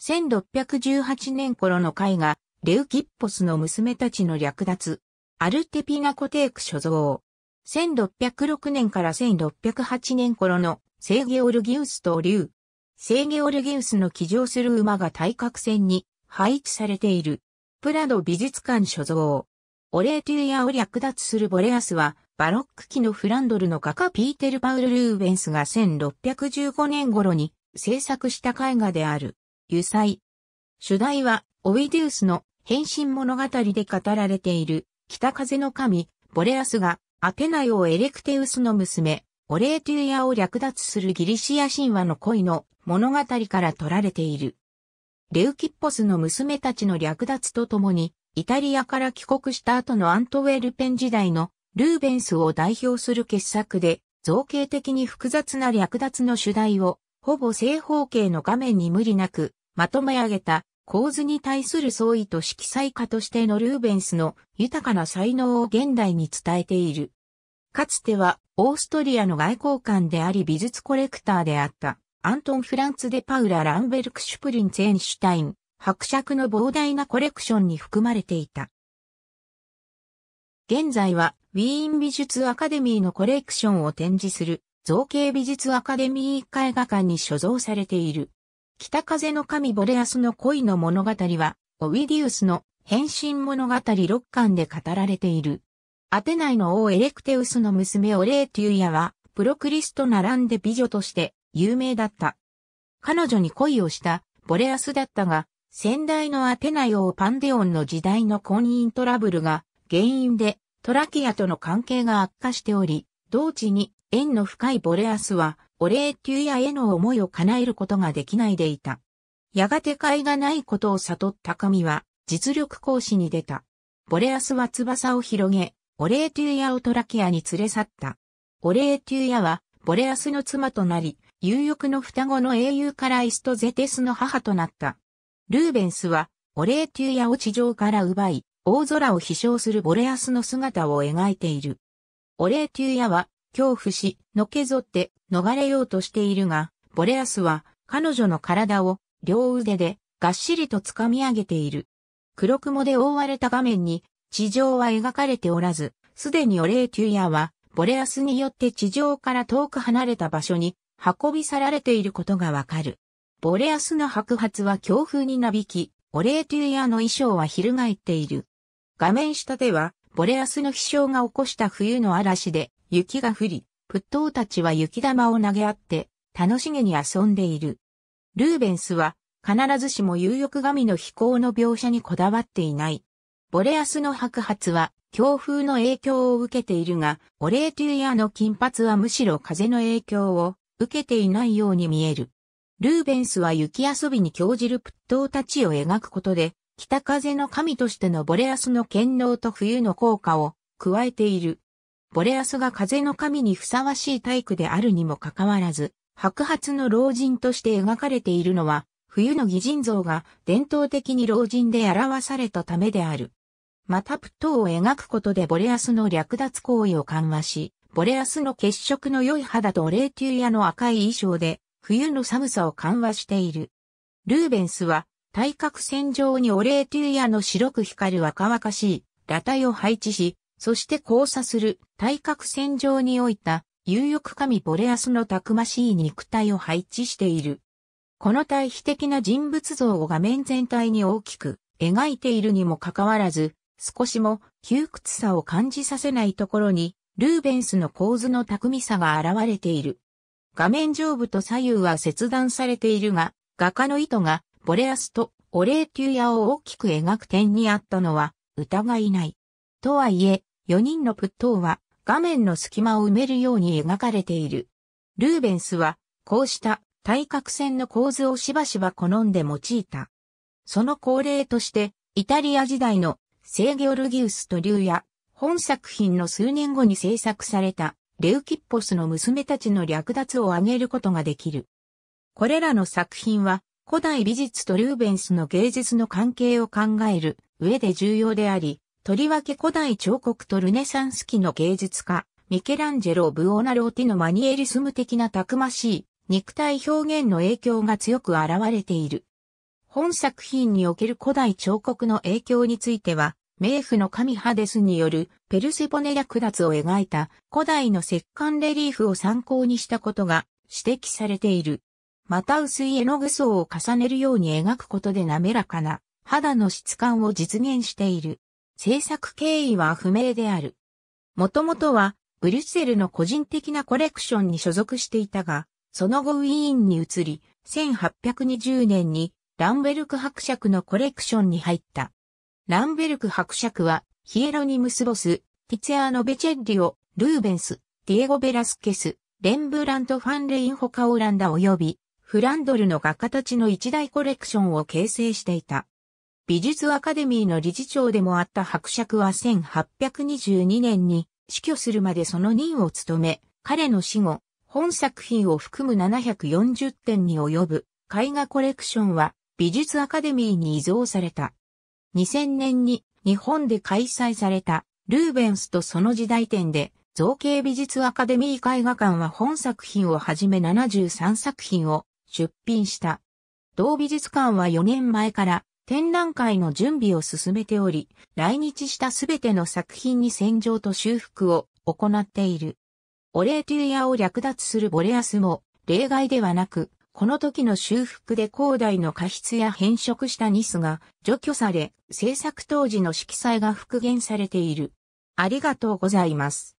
1618年頃の絵画、レウキッポスの娘たちの略奪、アルテピナコテーク所蔵。1606年から1608年頃のセーゲオルギウスと竜。ーゲオルギウスの騎乗する馬が対角線に配置されている。プラド美術館所蔵。オレーテュイアを略奪するボレアスは、バロック期のフランドルの画家ピーテル・パウル・ルーベンスが1615年頃に制作した絵画である。油彩。主題は、オイデュースの変身物語で語られている、北風の神、ボレアスが、アテナイをエレクテウスの娘、オレーテュイアを略奪するギリシア神話の恋の物語から取られている。レウキッポスの娘たちの略奪とともに、イタリアから帰国した後のアントウェルペン時代のルーベンスを代表する傑作で、造形的に複雑な略奪の主題を、ほぼ正方形の画面に無理なくまとめ上げた構図に対する創意と色彩家としてのルーベンスの豊かな才能を現代に伝えている。かつてはオーストリアの外交官であり美術コレクターであったアントン・フランツ・デ・パウラ・ランベルク・シュプリンツ・エンシュタイン、伯爵の膨大なコレクションに含まれていた。現在はウィーン美術アカデミーのコレクションを展示する造形美術アカデミー絵画館に所蔵されている。北風の神ボレアスの恋の物語は、オウィディウスの変身物語6巻で語られている。アテナイの王エレクテウスの娘オレーテューヤは、プロクリスと並んで美女として有名だった。彼女に恋をしたボレアスだったが、先代のアテナイ王パンデオンの時代の婚姻トラブルが原因でトラキアとの関係が悪化しており、同時に縁の深いボレアスはお礼ーヤへの思いを叶えることができないでいた。やがて甲斐がないことを悟った神は、実力行使に出た。ボレアスは翼を広げ、オレーテューヤをトラキアに連れ去った。オレーテューヤは、ボレアスの妻となり、有力の双子の英雄からイストゼテスの母となった。ルーベンスは、オレーテューヤを地上から奪い、大空を飛翔するボレアスの姿を描いている。オレーテューヤは、恐怖し、のけぞって、逃れようとしているが、ボレアスは彼女の体を両腕でがっしりと掴み上げている。黒雲で覆われた画面に地上は描かれておらず、すでにオレーテューヤはボレアスによって地上から遠く離れた場所に運び去られていることがわかる。ボレアスの白髪は強風になびき、オレーテューヤの衣装は翻っている。画面下では、ボレアスの飛翔が起こした冬の嵐で雪が降り、プットーたちは雪玉を投げ合って、楽しげに遊んでいる。ルーベンスは、必ずしも有力神の飛行の描写にこだわっていない。ボレアスの白髪は、強風の影響を受けているが、オレーテュイアの金髪はむしろ風の影響を受けていないように見える。ルーベンスは雪遊びに興じるプットーたちを描くことで、北風の神としてのボレアスの権能と冬の効果を加えている。ボレアスが風の神にふさわしい体育であるにもかかわらず、白髪の老人として描かれているのは、冬の擬人像が伝統的に老人で表されたためである。またプトーを描くことでボレアスの略奪行為を緩和し、ボレアスの血色の良い肌とレーテューヤの赤い衣装で、冬の寒さを緩和している。ルーベンスは、対角線上にオレーテューヤの白く光る若々しい、裸体を配置し、そして交差する対角線上に置いた有翼神ボレアスのたくましい肉体を配置している。この対比的な人物像を画面全体に大きく描いているにもかかわらず、少しも窮屈さを感じさせないところに、ルーベンスの構図の巧みさが現れている。画面上部と左右は切断されているが、画家の意図がボレアスとオレーテューヤを大きく描く点にあったのは疑いない。とはいえ、4人の沸騰は画面の隙間を埋めるように描かれている。ルーベンスは、こうした対角線の構図をしばしば好んで用いた。その恒例として、イタリア時代のーギョルギウスと竜や、本作品の数年後に制作された、レウキッポスの娘たちの略奪を挙げることができる。これらの作品は、古代美術とルーベンスの芸術の関係を考える上で重要であり、とりわけ古代彫刻とルネサンス期の芸術家、ミケランジェロ・ブオナローティのマニエリスム的なたくましい肉体表現の影響が強く現れている。本作品における古代彫刻の影響については、冥府の神ハデスによるペルセポネ略奪を描いた古代の石棺レリーフを参考にしたことが指摘されている。また薄い絵の具層を重ねるように描くことで滑らかな肌の質感を実現している。制作経緯は不明である。もともとは、ブリュッセルの個人的なコレクションに所属していたが、その後ウィーンに移り、1820年にランベルク伯爵のコレクションに入った。ランベルク伯爵は、ヒエロニムス・ボス、ティツェーノ・ベチェッリオ、ルーベンス、ディエゴ・ベラスケス、レンブラント・ファンレイン・ホカオランダ及び、フランドルの画家たちの一大コレクションを形成していた。美術アカデミーの理事長でもあった伯爵は1822年に死去するまでその任を務め、彼の死後、本作品を含む740点に及ぶ絵画コレクションは美術アカデミーに移贈された。2000年に日本で開催されたルーベンスとその時代展で造形美術アカデミー絵画館は本作品をはじめ73作品を出品した。同美術館は4年前から展覧会の準備を進めており、来日したすべての作品に洗浄と修復を行っている。オレーテュイアを略奪するボレアスも例外ではなく、この時の修復で広大の過失や変色したニスが除去され、制作当時の色彩が復元されている。ありがとうございます。